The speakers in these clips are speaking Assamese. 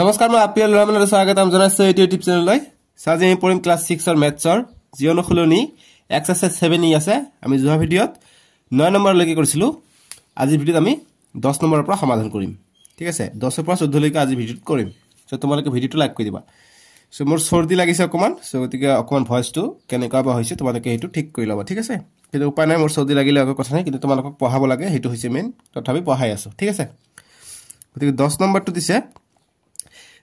নমস্কাৰ মই আপিয়াল ৰহমানলৈ স্বাগতম জনাইছোঁ এইটো ইউটিউব চেনেললৈ আজি আমি পঢ়িম ক্লাছ ছিক্সৰ মেথছৰ যি অনুশীলনী এক্সাৰচাইজ ছেভেন ই আছে আমি যোৱা ভিডিঅ'ত ন নম্বৰলৈকে কৰিছিলোঁ আজি ভিডিঅ'ত আমি দহ নম্বৰৰ পৰা সমাধান কৰিম ঠিক আছে দহৰ পৰা চৈধ্যলৈকে আজি ভিডিঅ'ত কৰিম চ' তোমালোকে ভিডিঅ'টো লাইক কৰি দিবা চ' মোৰ চৰ্দি লাগিছে অকণমান চ' গতিকে অকণমান ভইচটো কেনেকুৱা বা হৈছে তোমালোকে সেইটো ঠিক কৰি ল'বা ঠিক আছে কিন্তু উপায় নাই মোৰ চৰ্দি লাগিলে একো কথা নাই কিন্তু তোমালোকক পঢ়াব লাগে সেইটো হৈছে মেইন তথাপি পঢ়াই আছোঁ ঠিক আছে গতিকে দহ নম্বৰটো দিছে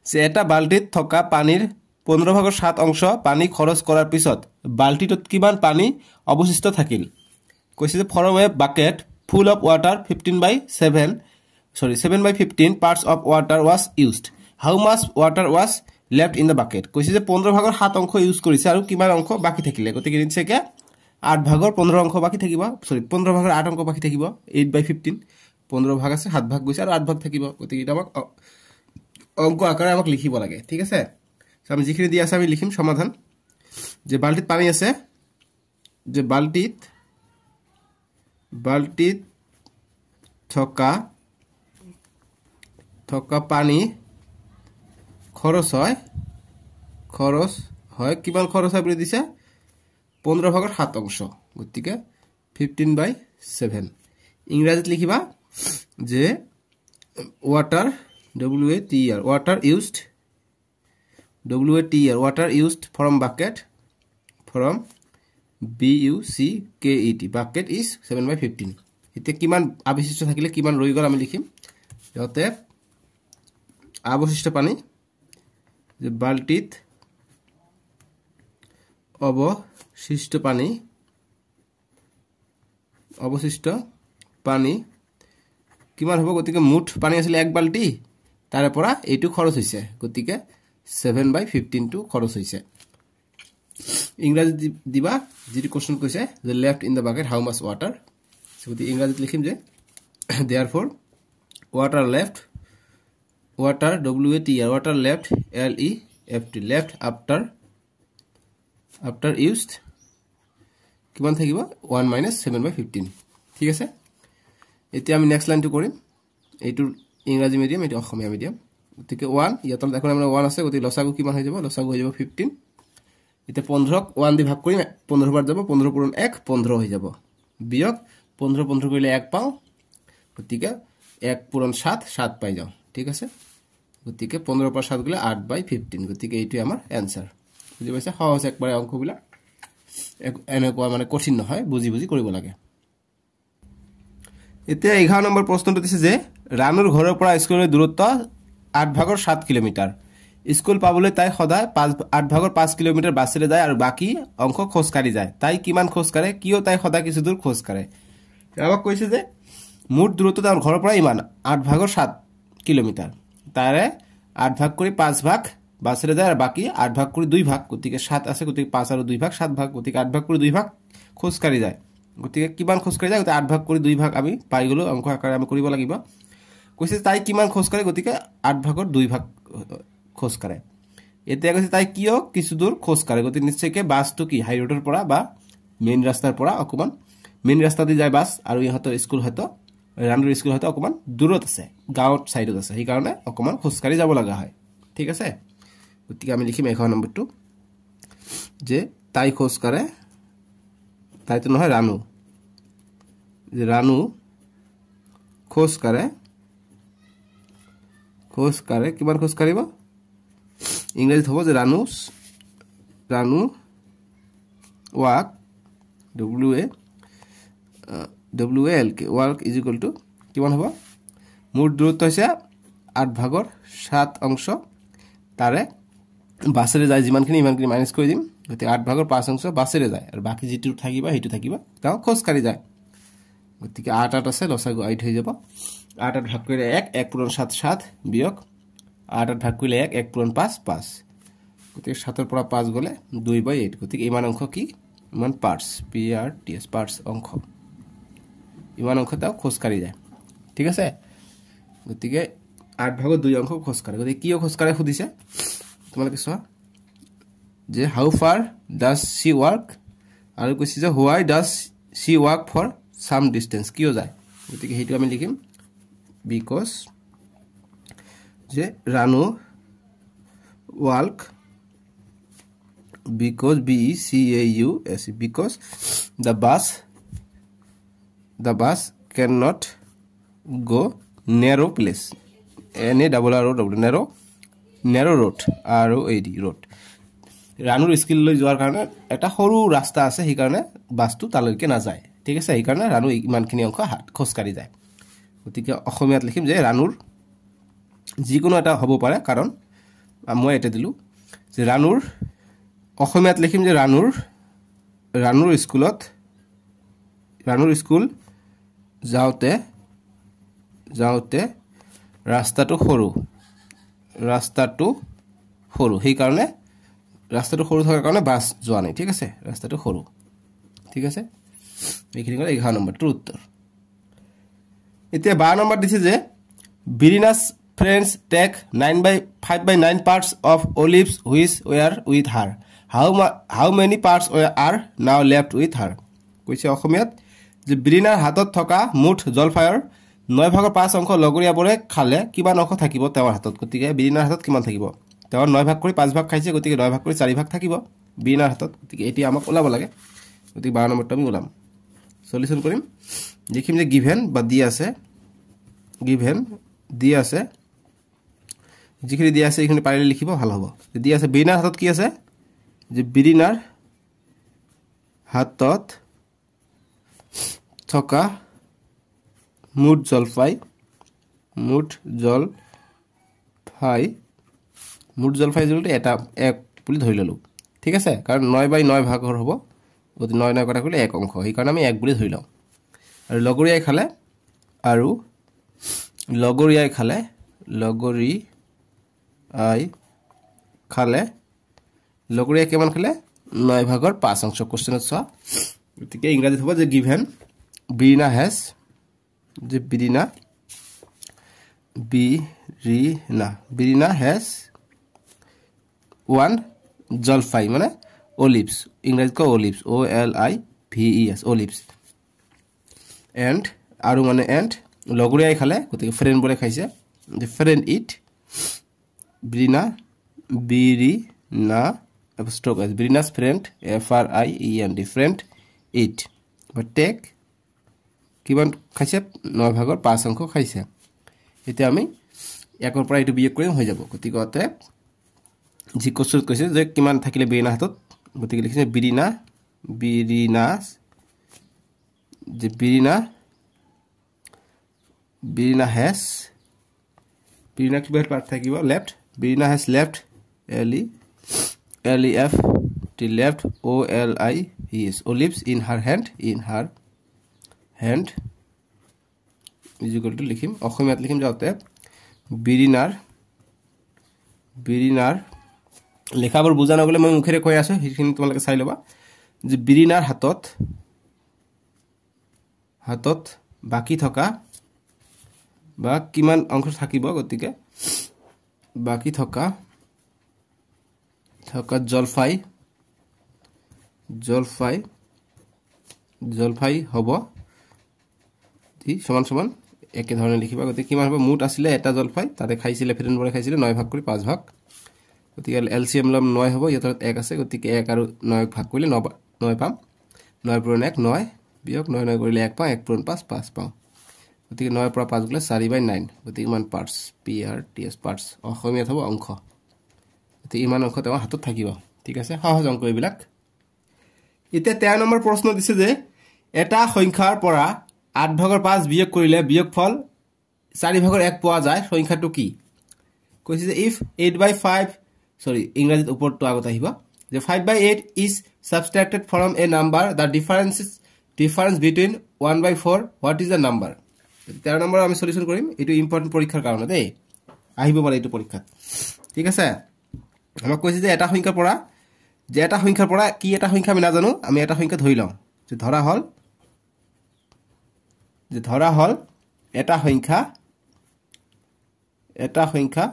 যে এটা বাল্টিত থকা পানীৰ পোন্ধৰ ভাগৰ সাত অংশ পানী খৰচ কৰাৰ পিছত বাল্টিটোত কিমান পানী অৱশিষ্ট থাকিল কৈছে যে for way bucket full of water fifteen by seven sorry seven by fifteen parts of water was used how much water was left in the bucket কৈছে যে পোন্ধৰ ভাগৰ সাত অংশ ইউজ কৰিছে আৰু কিমান অংশ বাকী থাকিলে গতিকে নিশ্চয়কৈ আঠ ভাগৰ পোন্ধৰ অংশ বাকী থাকিব চৰি পোন্ধৰ ভাগৰ আঠ অংশ বাকী থাকিব এইট বাই ফিফটিন পোন্ধৰ ভাগ আছে সাত ভাগ গৈছে আৰু আঠ ভাগ থাকিব গতিকে এতিয়া আমাক অংক আকাৰে আমাক লিখিব লাগে ঠিক আছে আমি যিখিনি দি আছে আমি লিখিম সমাধান যে বাল্টিত পানী আছে যে বাল্টিত বাল্টিত থকা থকা পানী খৰচ হয় খৰচ হয় কিমান খৰচ হয় বুলি দিছে পোন্ধৰ ভাগৰ সাত অংশ গতিকে ফিফটিন বাই ছেভেন ইংৰাজীত লিখিবা যে water W A T R water used W A T R water used from bucket from B U C K E T bucket is 7 by 15 ite kiman abishishta thakile kiman roi gol ami likhim jote abishishta pani je baltit অবশিষ্ট পানি অবশিষ্ট পানি কিমান হব গতিকে মুঠ পানি আছিল এক বাল্টি তাৰ পৰা এইটো খৰচ হৈছে গতিকে ছেভেন বাই ফিফটিনটো খৰচ হৈছে ইংৰাজীত দিবা যিটো কুৱেশ্যন কৈছে যে left in the bucket how much water গতিকে ইংৰাজীত লিখিম যে therefore water left water W A T R water left L E F T left after after used কিমান থাকিব one minus seven by fifteen ঠিক আছে এতিয়া আমি নেক্সট লাইনটো কৰিম এইটোৰ ইংৰাজী মিডিয়াম এতিয়া অসমীয়া মিডিয়াম গতিকে ওৱান ইয়াত এখন আমাৰ ওৱান আছে গতিকে লচাগু কিমান হৈ যাব লচাগু হৈ যাব ফিফটিন এতিয়া পোন্ধৰক ওৱান দি ভাগ কৰিম পোন্ধৰবাৰ যাব পোন্ধৰ পূৰণ এক পোন্ধৰ হৈ যাব বিয়ক পোন্ধৰ পোন্ধৰ কৰিলে এক পাওঁ গতিকে এক পূৰণ সাত সাত পাই যাওঁ ঠিক আছে গতিকে পোন্ধৰ পৰা সাত গ'লে আঠ বাই ফিফটিন গতিকে এইটোৱে আমাৰ এনচাৰ বুজি পাইছে সহজ একবাৰে অংশবিলাক এনেকুৱা মানে কঠিন নহয় বুজি বুজি কৰিব লাগে এতিয়া এঘাৰ নম্বৰ প্ৰশ্নটো দিছে যে ৰাণুৰ ঘৰৰ পৰা স্কুললৈ দূৰত্ব আঠ ভাগৰ সাত কিলোমিটাৰ স্কুল পাবলৈ তাই সদায় পাঁচ আঠ ভাগৰ পাঁচ কিলোমিটাৰ বাছেৰে যায় আৰু বাকী অংশ খোজকাঢ়ি যায় তাই কিমান খোজকাঢ়ে কিয় তাই সদায় কিছু দূৰ খোজকাঢ়ে আমাক কৈছে যে মুঠ দূৰত্ব তাৰ ঘৰৰ পৰা ইমান আঠ ভাগৰ সাত কিলোমিটাৰ তাৰে আঠ ভাগ কৰি পাঁচ ভাগ বাছেৰে যায় আৰু বাকী আঠ ভাগ কৰি দুই ভাগ গতিকে সাত আছে গতিকে পাঁচ আৰু দুই ভাগ সাত ভাগ গতিকে আঠ ভাগ কৰি দুই ভাগ খোজকাঢ়ি যায় গতিকে কিমান খোজকাঢ়ি যায় গতিকে আঠ ভাগ কৰি দুই ভাগ আমি পাই গ'লোঁ অংশ আকাৰে আমি কৰিব লাগিব কৈছে তাই কিমান খোজকাঢ়ে গতিকে আঠ ভাগৰ দুই ভাগ খোজকাঢ়ে এতিয়া কৈছে তাই কিয় কিছু দূৰ খোজকাঢ়ে গতিকে নিশ্চয়কৈ বাছটো কি হাই ৰোডৰ পৰা বা মেইন ৰাস্তাৰ পৰা অকণমান মেইন ৰাস্তা দি যায় বাছ আৰু ইহঁতৰ স্কুল হয়তো ৰাণুৰ স্কুল হয়তো অকণমান দূৰত আছে গাঁৱত ছাইডত আছে সেইকাৰণে অকণমান খোজকাঢ়ি যাব লগা হয় ঠিক আছে গতিকে আমি লিখিম এশ নম্বৰটো যে তাই খোজকাঢ়ে তাই তো নয় রানু যে রানু খোঁজ কারে খোঁজ কারে কিমান খোঁজ কাঢ়িব ইংৰাজীত হ'ব যে Ranu Ranu walk W A W A L K walk is equal to কিমান হ'ব মোৰ দূৰত্ব হৈছে আঠ ভাগৰ সাত অংশ তাৰে বাছেৰে যায় যিমানখিনি সিমানখিনি মাইনাস কৰি দিম গতিকে আঠভাগৰ পাঁচ অংশ বাছেৰে যায় আৰু বাকী যিটো থাকিবা সেইটো থাকিবা তেওঁ খোজকাঢ়ি যায় গতিকে আঠ আঠ আছে লচাগু আঠ হৈ যাব আঠ আঠ ভাগ কৰিলে এক এক পূৰণ সাত সাত বিয়োগ আঠ আঠ ভাগ কৰিলে এক এক পূৰণ পাঁচ পাঁচ গতিকে সাতৰ পৰা পাঁচ গ'লে দুই বাই এইট গতিকে ইমান অংশ কি ইমান parts P R T S parts অংশ ইমান অংশ তেওঁ খোজকাঢ়ি যায় ঠিক আছে গতিকে আঠভাগৰ দুই অংশ খোজকাঢ়ে গতিকে কিয় খোজকাঢ়ে সুধিছে তোমালোকে চোৱা যে how far does she walk আৰু কৈছে যে why does she walk for some distance কিয় যায় গতিকে সেইটো আমি লিখিম বিকজ যে Ranu walk because B E C A U S because the bus the bus can not go' near' place এনে double R double near' near' road আৰু এই এ ডি ৰ'ড ৰাণুৰ স্কিললৈ যোৱাৰ কাৰণে এটা সৰু ৰাস্তা আছে সেইকাৰণে বাছটো তালৈকে নাযায় ঠিক আছে সেইকাৰণে ৰাণু ইমানখিনি অংশ হাত খোজকাঢ়ি যায় গতিকে অসমীয়াত লিখিম যে ৰাণুৰ যিকোনো এটা হ'ব পাৰে কাৰণ মই এটা দিলোঁ যে ৰাণুৰ অসমীয়াত লিখিম যে ৰাণুৰ ৰাণুৰ স্কুলত ৰাণুৰ স্কুল যাওঁতে যাওঁতে ৰাস্তাটো সৰু ৰাস্তাটো সৰু সেইকাৰণে ৰাস্তাটো সৰু থকাৰ কাৰণে বাছ যোৱা নাই ঠিক আছে ৰাস্তাটো সৰু ঠিক আছে এইখিনি কৰে এঘাৰ নম্বৰটোৰ উত্তৰ এতিয়া বাৰ নম্বৰ দিছে যে Brina's French take nine by five by nine parts of olives which were with her how ma how many parts are now left with her কৈছে অসমীয়াত যে বিৰিনাৰ হাতত থকা মুঠ জলফায়ৰ নয় ভাগৰ পাঁচ অংশ লগৰীয়াবোৰে খালে কিমান অংশ থাকিব তেওঁৰ হাতত গতিকে বিৰিনাৰ হাতত কিমান থাকিব তেওঁ নয় ভাগ কৰি পাঁচ ভাগ খাইছে গতিকে নয় ভাগ কৰি চাৰি ভাগ থাকিব বিনাৰ হাতত গতিকে এতিয়া আমাক ওলাব লাগে গতিকে বাৰ নম্বৰটো আমি ওলাম চলিউশ্যন কৰিম যিখিনি যে গিভেন বা দি আছে গিভেন দি আছে যিখিনি দি আছে সেইখিনি পাৰিলে লিখিব ভাল হ'ব দি আছে বিৰিণাৰ হাতত কি আছে যে বিৰিনাৰ হাতত থকা মুঠ জলফাই মুঠ জল জলফাই মোৰ জলফাই জুলতে এটা এক বুলি ধৰি ল'লোঁ ঠিক আছে কাৰণ নয় বাই নয় ভাগৰ হ'ব গতিকে নয় নয় কথা কৰিলে এক অংশ সেইকাৰণে আমি এক বুলি ধৰি লওঁ আৰু লগৰীয়াই খালে আৰু লগৰীয়াই খালে লগৰী আই খালে লগৰীয়াই কিমান খালে নয় ভাগৰ পাঁচ অংশ কুৱেশ্যনত চোৱা গতিকে ইংৰাজীত হ'ব যে গিভেন বিৰিণা হেজ যে বিৰিণা বিৰিনা বিৰিণা হেজ ওৱান জলফাই মানে অলিভছ ইংৰাজীত কয় olives O' L I V E e S olives and আৰু মানে এণ্ড লগৰীয়াই খালে গতিকে ফ্ৰেণ্ডবোৰে খাইছে friend it Brina Brina stroke S Brina's friend F R I E N D friend it বা টেক কিমান খাইছে ন ভাগৰ পাঁচ অংশ খাইছে এতিয়া আমি একৰ পৰা এইটো বিয়োগ কৰিম হৈ যাব গতিকে টেক যি কচুত কৈছে যে কিমান থাকিলে বিৰিণা হাতত গতিকে লিখিছে বিৰিণা বিৰিণা যে বিৰিণা বিৰিণা হেজ বিৰিণা কিবা পাৰ্ট থাকিব লেফ্ট বিৰিণা has left L E L E F T left O L I he S O lives in her hand in her hand মিউজিকেলটো লিখিম অসমীয়াত লিখিম যাওঁতে বিৰিণাৰ বিৰিণাৰ লেখাবোৰ বুজা নগ'লে মই মুখেৰে কৈ আছোঁ সেইখিনি তোমালোকে চাই ল'বা যে বিৰিণাৰ হাতত হাতত বাকী থকা বা কিমান অংশ থাকিব গতিকে বাকী থকা থকা জলফাই জলফাই জলফাই হ'ব সমান সমান একেধৰণে লিখিবা গতিকে কিমান হ'ব মুঠ আছিলে এটা জলফাই তাতে খাইছিলে ফেটেনবোৰে খাইছিলে নয় ভাগ কৰি পাঁচ ভাগ গতিকে এল চি এম ল'ম নয় হ'ব ইহঁতৰ এক আছে গতিকে এক আৰু নয়ক ভাগ কৰিলে ন নয় পাম নয় পূৰণ এক নয় বিয়োগ নয় নয় কৰিলে এক পাওঁ এক পূৰণ পাঁচ পাঁচ পাওঁ গতিকে নয় পৰা পাঁচ গ'লে চাৰি বাই নাইন গতিকে ইমান parts P R T S parts অসমীয়াত হ'ব অংশ গতিকে ইমান অংশ তেওঁ হাতত থাকিব ঠিক আছে সহজ অংক এইবিলাক এতিয়া তেৰ নম্বৰ প্ৰশ্ন দিছে যে এটা সংখ্যাৰ পৰা আঠ ভাগৰ পাঁচ বিয়োগ কৰিলে বিয়োগ ফল চাৰি ভাগৰ এক পোৱা যায় সংখ্যাটো কি কৈছে যে ইফ এইট বাই ফাইভ চৰি ইংৰাজীত ওপৰটো আগত আহিব যে five by eight is subtracted from a number the difference difference between one by four what is the number তেৰ নম্বৰ আমি চলিউশ্যন কৰিম এইটো ইম্পৰ্টেণ্ট পৰীক্ষাৰ কাৰণে দেই আহিব পাৰে এইটো পৰীক্ষাত ঠিক আছে আমাক কৈছে যে এটা সংখ্যাৰ পৰা যে এটা সংখ্যাৰ পৰা কি এটা সংখ্যা আমি নাজানো আমি এটা সংখ্যা ধৰি লওঁ যে ধৰা হ'ল যে ধৰা হ'ল এটা সংখ্যা এটা সংখ্যা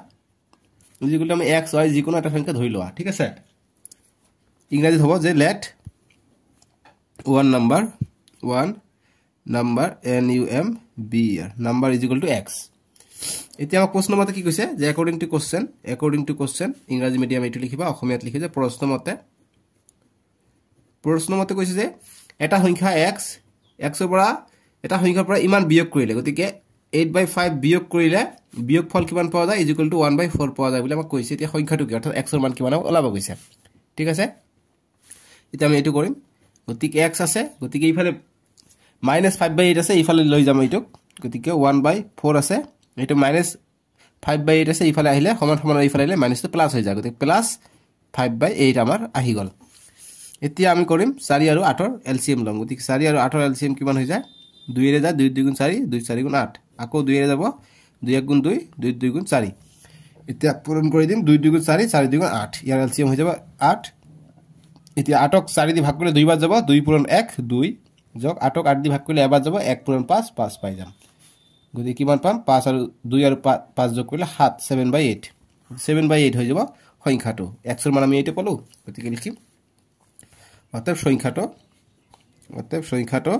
যিগুলো আমি এক্স ওয়াই যিকোনো একটা সংখ্যা ধরে লওয়া ঠিক আছে ইংরাজিত হব যে let one number one number N U M B number equal to X এটা আমার প্রশ্ন মতে কি কৈছে যে according to question according to question ইংরাজি মিডিয়াম এইটা লিখবা লিখে যে প্রশ্ন মতে প্রশ্ন মতে কৈছে যে এটা সংখ্যা এক্স এক্সৰ পৰা এটা সংখ্যাৰ পৰা ইমান বিয়োগ কৰিলে গতিকে এইট বাই ফাইভ বিয়োগ কৰিলে বিয়োগ ফল কিমান পোৱা যায় equal to one by four পোৱা যায় বুলি আমাক কৈছে এতিয়া সংখ্যাটো কি অৰ্থাৎ এক্সৰ মান কিমান ওলাব গৈছে ঠিক আছে এতিয়া আমি এইটো কৰিম গতিকে এক্স আছে গতিকে এইফালে মাইনাছ ফাইভ বাই এইট আছে এইফালে লৈ যাম এইটোক গতিকে ওৱান বাই ফ'ৰ আছে এইটো মাইনাছ ফাইভ বাই এইট আছে এইফালে আহিলে সমান সমান এইফালে আহিলে মাইনাছটো প্লাছ হৈ যায় গতিকে প্লাছ ফাইভ বাই এইট আমাৰ আহি গ'ল এতিয়া আমি কৰিম চাৰি আৰু আঠৰ এল চি এম ল'ম গতিকে চাৰি আৰু আঠৰ এল কিমান হৈ যায় দুইৰে যায় দুই দুই গুণ চাৰি দুই চাৰিগুণ আঠ আকৌ দুইৰে যাব দুই এক গুণ দুই দুই দুই গুণ চাৰি এতিয়া পূৰণ কৰি দিম দুই দুই গুণ চাৰি চাৰি দুই গুণ আঠ ইয়াৰ এল চি এম হৈ যাব আঠ এতিয়া আঠক চাৰি দি ভাগ কৰিলে দুইবাৰ যাব দুই পূৰণ এক দুই যাওক আঠক আঠ দি ভাগ কৰিলে এবাৰ যাব এক পূৰণ পাঁচ পাঁচ পাই যাম গতিকে কিমান পাম পাঁচ আৰু দুই আৰু পাঁচ পাঁচ যোগ কৰিলে সাত seven by eight seven by eight হৈ যাব সংখ্যাটো এক্সৰ মান আমি এইটো পালোঁ গতিকে লিখিম অৰ্থাৎ সংখ্যাটো অৰ্থাৎ সংখ্যাটো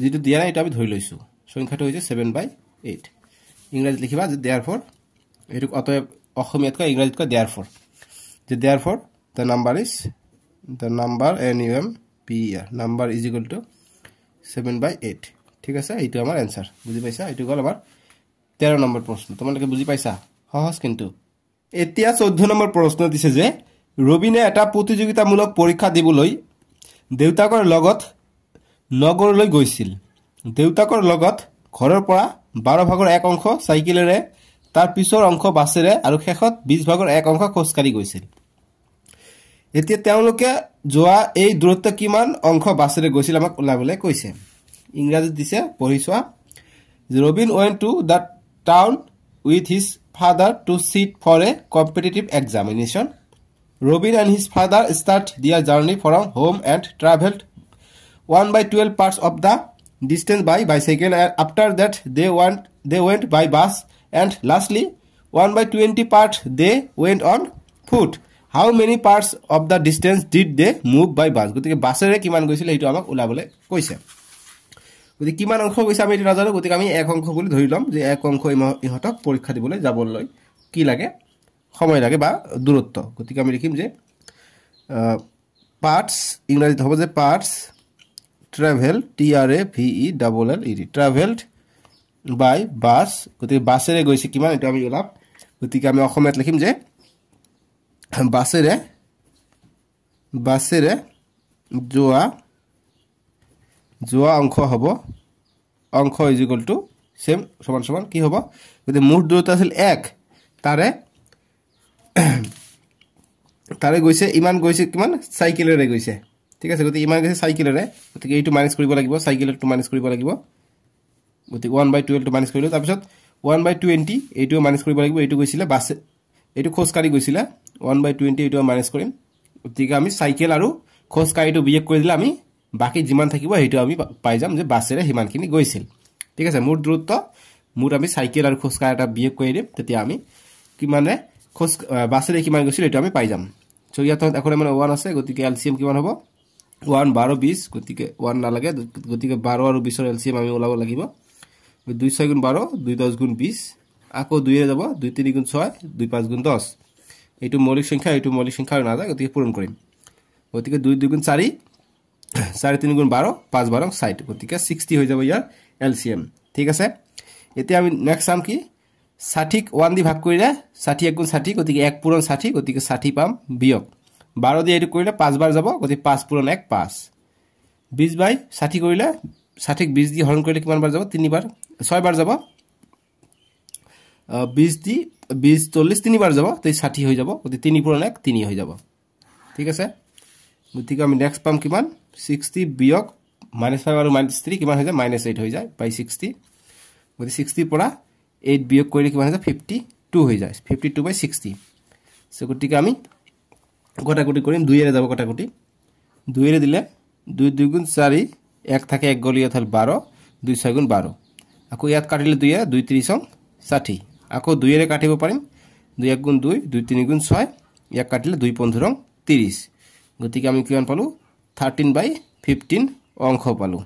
যিটো দিয়া নাই এইটো আমি ধৰি লৈছোঁ সংখ্যাটো হৈছে ছেভেন বাই এইট ইংৰাজীত লিখিবা যে দেয়াৰ ফৰ এইটো অতএব অসমীয়াতকৈ ইংৰাজীতকৈ দেয়াৰ ফৰ যে therefore the number is the number N U M P R number is equal to seven by eight ঠিক আছে এইটো আমাৰ এনচাৰ বুজি পাইছা এইটো গ'ল আমাৰ তেৰ নম্বৰ প্ৰশ্ন তোমালোকে বুজি পাইছা সহজ কিন্তু এতিয়া চৈধ্য নম্বৰ প্ৰশ্ন দিছে যে ৰবিনে এটা প্ৰতিযোগিতামূলক পৰীক্ষা দিবলৈ দেউতাকৰ লগত নগৰলৈ গৈছিল দেউতাকৰ লগত ঘৰৰ পৰা বাৰ ভাগৰ এক অংশ চাইকেলেৰে তাৰ পিছৰ অংশ বাছেৰে আৰু শেষত বিশ ভাগৰ এক অংশ খোজকাঢ়ি গৈছিল এতিয়া তেওঁলোকে যোৱা এই দূৰত্ব কিমান অংশ বাছেৰে গৈছিল আমাক ওলাবলৈ কৈছে ইংৰাজীত দিছে পঢ়ি চোৱা ৰবিন ৱেন to the town with his father to sit for a competitive examination Robin and his father start their journey from home and travel one by twelve parts of the distance by bicycle and after that they one they went by bus and lastly one by twenty part they went on foot how many parts of the distance did they move by bus গতিকে বাছেৰে কিমান গৈছিলে সেইটো আমাক ওলাবলৈ কৈছে গতিকে কিমান অংশ গৈছে আমি এইটো নাজানো গতিকে আমি এক অংশ বুলি ধৰি ল'ম যে এক অংশ ইহঁতক পৰীক্ষা দিবলৈ যাবলৈ কি লাগে সময় লাগে বা দূৰত্ব গতিকে আমি লিখিম যে পাৰ্টছ ইংৰাজীত হ'ব যে parts travel T R A V E double L E D travelled by bus গতিকে বাছেৰে গৈছে কিমান এইটো আমি ওলাম গতিকে আমি অসমীয়াত লিখিম যে বাছেৰে বাছেৰে যোৱা যোৱা অংশ হ'ব অংশ ইজিকল টু চেম সমান সমান কি হ'ব গতিকে মুঠ দূৰত্ব আছিল এক তাৰে তাৰে গৈছে ইমান গৈছে কিমান চাইকেলেৰে গৈছে ঠিক আছে গতিকে ইমান গৈছে চাইকেলেৰে গতিকে এইটো মাইনাছ কৰিব লাগিব চাইকেলটো মাইনাছ কৰিব লাগিব গতিকে ওৱান বাই টুৱেলভটো মাইনাছ কৰিলোঁ তাৰপিছত ওৱান বাই টুৱেণ্টি এইটো মাইনাছ কৰিব লাগিব এইটো গৈছিলে বাছে এইটো খোজকাঢ়ি গৈছিলে ওৱান বাই টুৱেণ্টি এইটো মাইনাছ কৰিম গতিকে আমি চাইকেল আৰু খোজ কাঢ়িটো বিয়োগ কৰি দিলে আমি বাকী যিমান থাকিব সেইটো আমি পাই যাম যে বাছেৰে সিমানখিনি গৈছিল ঠিক আছে মোৰ দূৰত্ব মোৰ আমি চাইকেল আৰু খোজ খোজকাঢ়ি এটা বিয়োগ কৰি দিম তেতিয়া আমি কিমানে খোজ বাছেৰে কিমান গৈছিল এইটো আমি পাই যাম চ' ইয়াত এখন মানে ওৱান আছে গতিকে এল চি এম কিমান হ'ব ওৱান বাৰ বিছ গতিকে ওৱান নালাগে গতিকে বাৰ আৰু বিছৰ এল চি এম আমি ওলাব লাগিব দুই ছয় গুণ বাৰ দুই দহ গুণ বিছ আকৌ দুইৰে যাব দুই তিনি গুণ ছয় দুই পাঁচ গুণ দহ এইটো মৌলিক সংখ্যা এইটো মৌলিক সংখ্যা আৰু নাযায় গতিকে পূৰণ কৰিম গতিকে দুই দুই গুণ চাৰি চাৰি তিনি গুণ বাৰ পাঁচ বাৰ চাইড গতিকে ছিক্সটি হৈ যাব ইয়াৰ এল চি এম ঠিক আছে এতিয়া আমি নেক্সট চাম কি ষাঠিক ওৱান দি ভাগ কৰিলে ষাঠি এক গুণ ষাঠি গতিকে এক পূৰণ ষাঠি গতিকে ষাঠি পাম বিয়ক বাৰ দি এইটো কৰিলে পাঁচবাৰ যাব গতিকে পাঁচ পূৰণ এক পাঁচ বিছ বাই ষাঠি কৰিলে ষাঠিক বিছ দি হৰণ কৰিলে কিমানবাৰ যাব তিনিবাৰ ছয় বাৰ যাব বিছ দি বিছ চল্লিছ তিনিবাৰ যাব তেতিয়া ষাঠি হৈ যাব গতিকে তিনি পূৰণ এক তিনি হৈ যাব ঠিক আছে গতিকে আমি নেক্সট পাম কিমান ছিক্সটি বিয়ক মাইনাছ ফাইভ আৰু মাইনাছ থ্ৰী কিমান হৈ যায় মাইনাছ এইট হৈ যায় বাই ছিক্সটি গতিকে ছিক্সটিৰ পৰা এইট বিয়োগ কৰিলে কিমান হৈ যায় ফিফটি টু হৈ যায় ফিফটি টু বাই ছিক্সটি চ' গতিকে আমি কটাকুটি কৰিম দুইৰে যাব কটাকুটি দুইৰে দিলে দুই দুই গুণ চাৰি এক থাকে এক গ'ল ইয়াত হ'ল বাৰ দুই ছয় গুণ বাৰ আকৌ ইয়াত কাটিলে দুয়ে দুই ত্ৰিশ ষাঠি আকৌ দুইৰে কাটিব পাৰিম দুই এক গুণ দুই দুই তিনি গুণ ছয় ইয়াক কাটিলে দুই পোন্ধৰ ত্ৰিছ গতিকে আমি কিমান পালোঁ থাৰ্টিন বাই ফিফটিন অংশ পালোঁ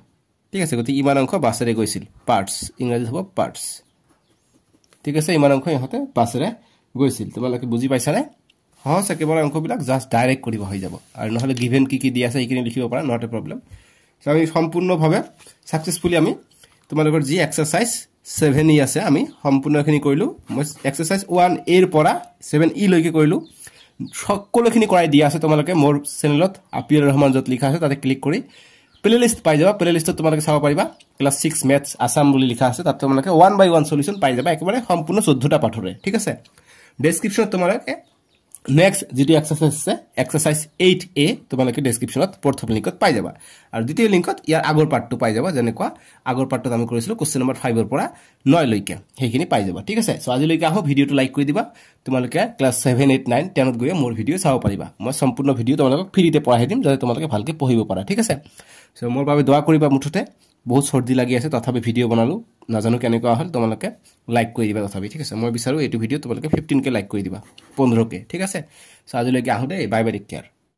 ঠিক আছে গতিকে ইমান অংশ বাছেৰে গৈছিল পাৰ্টছ ইংৰাজীত হ'ব পাৰ্টছ ঠিক আছে ইমান অংশ ইহঁতে বাছেৰে গৈছিল তোমালোকে বুজি পাইছানে সহজ একেবাৰে অংশবিলাক জাষ্ট ডাইৰেক্ট কৰিব হৈ যাব আৰু নহ'লে গিভেন কি কি দি আছে সেইখিনি লিখিব পাৰা নট এ প্ৰব্লেম চ' আমি সম্পূৰ্ণভাৱে ছাকচেছফুলি আমি তোমালোকৰ যি এক্সাৰচাইজ ছেভেন ই আছে আমি সম্পূৰ্ণখিনি কৰিলোঁ মই এক্সাৰচাইজ ওৱান এৰ পৰা ছেভেন ইলৈকে কৰিলোঁ সকলোখিনি কৰাই দিয়া আছে তোমালোকে মোৰ চেনেলত আপিল ৰহমান য'ত লিখা আছে তাতে ক্লিক কৰি প্লে'লিষ্ট পাই যাবা প্লে'লিষ্টত তোমালোকে চাব পাৰিবা ক্লাছ ছিক্স মেথছ আছাম বুলি লিখা আছে তাত তোমালোকে ওৱান বাই ওৱান চলিউশ্যন পাই যাবা একেবাৰে সম্পূৰ্ণ চৈধ্যটা পাঠৰে ঠিক আছে ডেছক্ৰিপশ্যনত তোমালোকে নেক্সট যিটো এক্সাৰচাইজ আছে এক্সাৰচাইজ এইট এ তোমালোকে ডেছক্ৰিপশ্যনত প্ৰথম লিংকত পাই যাবা আৰু দ্বিতীয় লিংকত ইয়াৰ আগৰ পাৰ্টটো পাই যাবা যেনেকুৱা আগৰ পাৰ্টটোত আমি কৰিছিলোঁ কুৱেশ্যন নম্বৰ ফাইভৰ পৰা নয়লৈকে সেইখিনি পাই যাবা ঠিক আছে চ' আজিলৈকে আহোঁ ভিডিঅ'টো লাইক কৰি দিবা তোমালোকে ক্লাছ ছেভেন এইট নাইন টেনত গৈ মোৰ ভিডিঅ' চাব পাৰিবা মই সম্পূৰ্ণ ভিডিঅ' তোমালোকক ফ্ৰীতে পঢ়াই দিম যাতে তোমালোকে ভালকৈ পঢ়িব পাৰা ঠিক আছে চ' মোৰ বাবে দোৱা কৰিবা মুঠতে বহুত চৰ্দি লাগি আছে তথাপি ভিডিঅ' বনালোঁ নাজানো কেনেকুৱা হ'ল তোমালোকে লাইক কৰি দিবা তথাপি ঠিক আছে মই বিচাৰোঁ এইটো ভিডিঅ'ত তোমালোকে ফিফটিনকৈ লাইক কৰি দিবা পোন্ধৰকৈ ঠিক আছে চ' আজিলৈকে আহোঁ দেই বাই বাই টেক কেয়াৰ